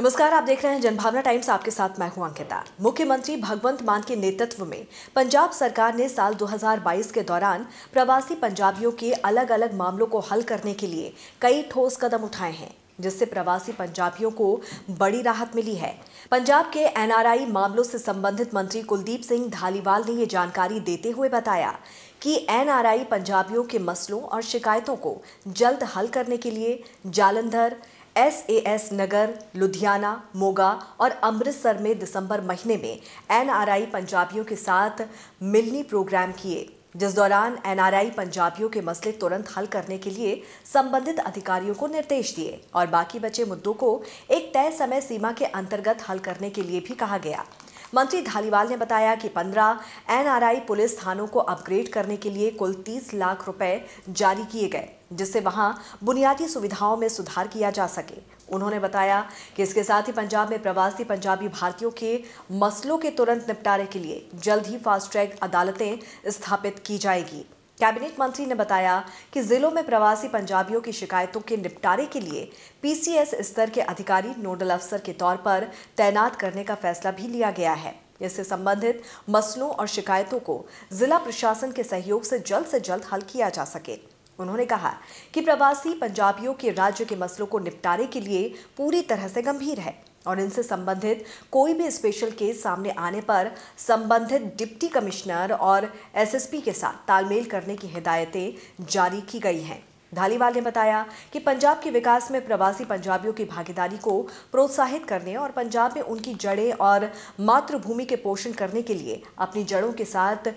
नमस्कार आप देख रहे हैं जनभावना टाइम्स आपके साथ मैं हूं अंकिता मुख्यमंत्री भगवंत मान के नेतृत्व में पंजाब सरकार ने साल 2022 के दौरान प्रवासी पंजाबियों के अलग अलग मामलों को हल करने के लिए कई ठोस कदम उठाए हैं जिससे प्रवासी पंजाबियों को बड़ी राहत मिली है पंजाब के एनआरआई मामलों से संबंधित मंत्री कुलदीप सिंह धालीवाल ने ये जानकारी देते हुए बताया कि एनआरआई पंजाबियों के मसलों और शिकायतों को जल्द हल करने के लिए Jalandhar S A S Nagar Ludhiana Moga और अमृतसर में दिसंबर महीने में एनआरआई पंजाबियों के साथ मिलनी प्रोग्राम किए जिस दौरान एनआरआई पंजाबियों के मसले तुरंत हल करने के लिए संबंधित अधिकारियों को निर्देश दिए और बाकी बचे मुद्दों को एक तय समय सीमा के अंतर्गत हल करने के लिए भी कहा गया मंत्री धालीवाल ने बताया कि 15 एनआरआई पुलिस थानों को अपग्रेड करने के लिए कुल 30 लाख रुपए जारी किए गए जिससे वहां बुनियादी सुविधाओं में सुधार किया जा सके उन्होंने बताया कि इसके साथ ही पंजाब में प्रवासी पंजाबी भारतीयों के मसलों के तुरंत निपटारे के लिए जल्द ही फास्ट ट्रैक अदालतें स्थापित की जाएगी कैबिनेट मंत्री ने बताया कि जिलों में प्रवासी पंजाबियों की शिकायतों के निपटारे के लिए पीसीएस स्तर के अधिकारी नोडल अफसर के तौर पर तैनात करने का फैसला भी लिया गया है इससे संबंधित मसलों और शिकायतों को जिला प्रशासन के सहयोग से जल्द से जल्द हल किया जा सके उन्होंने कहा कि प्रवासी पंजाबियों के राज्य के मसलों को निपटारे के लिए पूरी तरह से गंभीर है और इनसे संबंधित कोई भी स्पेशल केस सामने आने पर संबंधित डिप्टी कमिश्नर और एसएसपी के साथ तालमेल करने की हिदायतें जारी की गई हैं धालीवाल ने बताया कि पंजाब के विकास में प्रवासी पंजाबियों की भागीदारी को प्रोत्साहित करने और पंजाब में उनकी जड़ें और मातृभूमि के पोषण करने के लिए अपनी जड़ों के साथ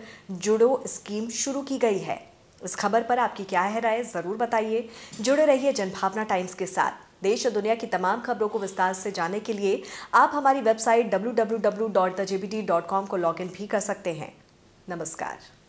जुड़ो स्कीम शुरू की गई है इस खबर पर आपकी क्या है राय ज़रूर बताइए जुड़े रहिए जनभावना टाइम्स के साथ देश और दुनिया की तमाम खबरों को विस्तार से जानने के लिए आप हमारी वेबसाइट डब्ल्यू को लॉग भी कर सकते हैं नमस्कार